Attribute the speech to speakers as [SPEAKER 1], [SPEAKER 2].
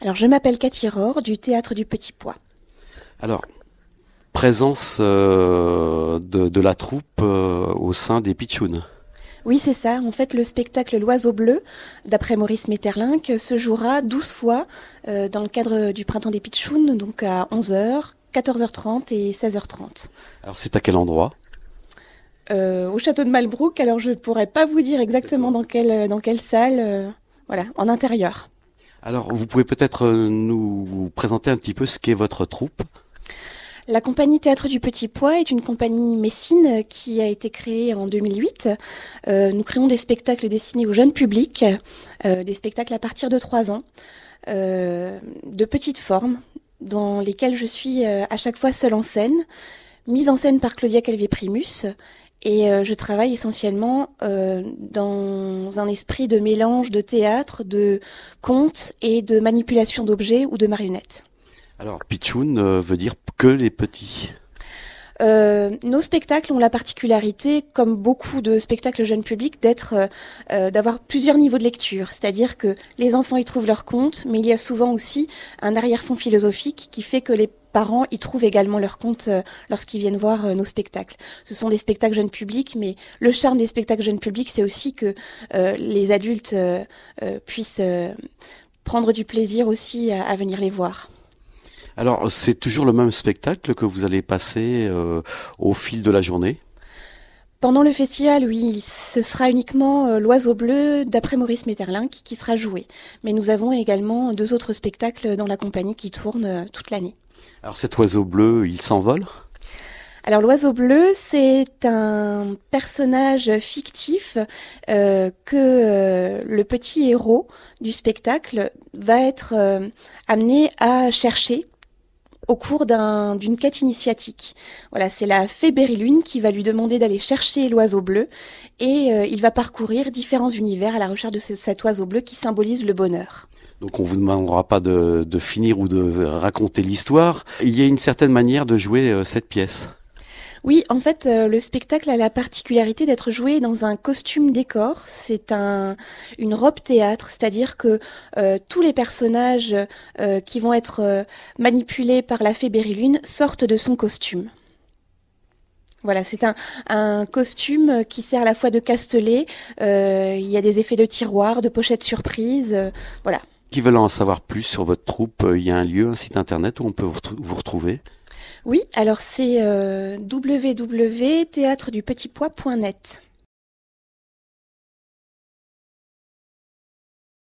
[SPEAKER 1] Alors, je m'appelle Cathy Ror du Théâtre du Petit Pois.
[SPEAKER 2] Alors, présence euh, de, la troupe euh, au sein des Pitchounes.
[SPEAKER 1] Oui, c'est ça. En fait, le spectacle L'Oiseau Bleu, d'après Maurice Maeterlinck se jouera 12 fois euh, dans le cadre du Printemps des Pitchounes, donc à 11h, 14h30 et 16h30.
[SPEAKER 2] Alors, c'est à quel endroit
[SPEAKER 1] Au château de Malbrook. Alors, je ne pourrais pas vous dire exactement dans quelle, dans quelle salle. voilà, en intérieur.
[SPEAKER 2] Alors, vous pouvez peut-être euh, nous présenter un petit peu ce qu'est votre troupe
[SPEAKER 1] la compagnie Théâtre du Petit Pois est une compagnie messine qui a été créée en 2008. Euh, nous créons des spectacles destinés au jeune public, euh, des spectacles à partir de 3 ans, de petites formes, dans lesquelles je suis à chaque fois seule en scène, mise en scène par Claudia calvé primus et euh, je travaille essentiellement euh, dans un esprit de mélange de théâtre, de conte et de manipulation d'objets ou de marionnettes.
[SPEAKER 2] Alors, Pichoune euh, veut dire que les petits.
[SPEAKER 1] Euh, nos spectacles ont la particularité, comme beaucoup de spectacles jeunes publics, d'être, euh, euh, d'avoir plusieurs niveaux de lecture. C'est-à-dire que les enfants y trouvent leur compte, mais il y a souvent aussi un arrière-fond philosophique qui fait que les parents y trouvent également leur compte lorsqu'ils viennent voir nos spectacles. Ce sont des spectacles jeunes publics, mais le charme des spectacles jeunes publics, c'est aussi que les adultes puissent prendre du plaisir aussi à venir les voir.
[SPEAKER 2] Alors, c'est toujours le même spectacle que vous allez passer euh, au fil de la journée
[SPEAKER 1] Pendant le festival, oui, ce sera uniquement euh, L'Oiseau Bleu d'après Maurice Metterlinck qui sera joué. Mais nous avons également deux autres spectacles dans la compagnie qui tournent euh, toute l'année.
[SPEAKER 2] Alors cet oiseau bleu, il s'envole
[SPEAKER 1] alors l'oiseau bleu, c'est un personnage fictif que le petit héros du spectacle va être amené à chercher au cours d'une quête initiatique. Voilà, c'est la fée qui va lui demander d'aller chercher l'oiseau bleu et euh, il va parcourir différents univers à la recherche de cet oiseau bleu qui symbolise le bonheur.
[SPEAKER 2] Donc on vous demandera pas de, finir ou de raconter l'histoire. Il y a une certaine manière de jouer euh, cette pièce.
[SPEAKER 1] Oui, en fait, euh, le spectacle a la particularité d'être joué dans un costume décor. C'est une robe théâtre, c'est-à-dire que euh, tous les personnages euh, qui vont être manipulés par la fée Bérilune sortent de son costume. Voilà, c'est un, costume qui sert à la fois de castelet, il y a des effets de tiroir, de pochettes surprise, voilà.
[SPEAKER 2] Qui veulent en savoir plus sur votre troupe, il y a un lieu, un site internet où on peut vous retrouver
[SPEAKER 1] oui, alors c'est euh, www.théâtredupetitpois.net.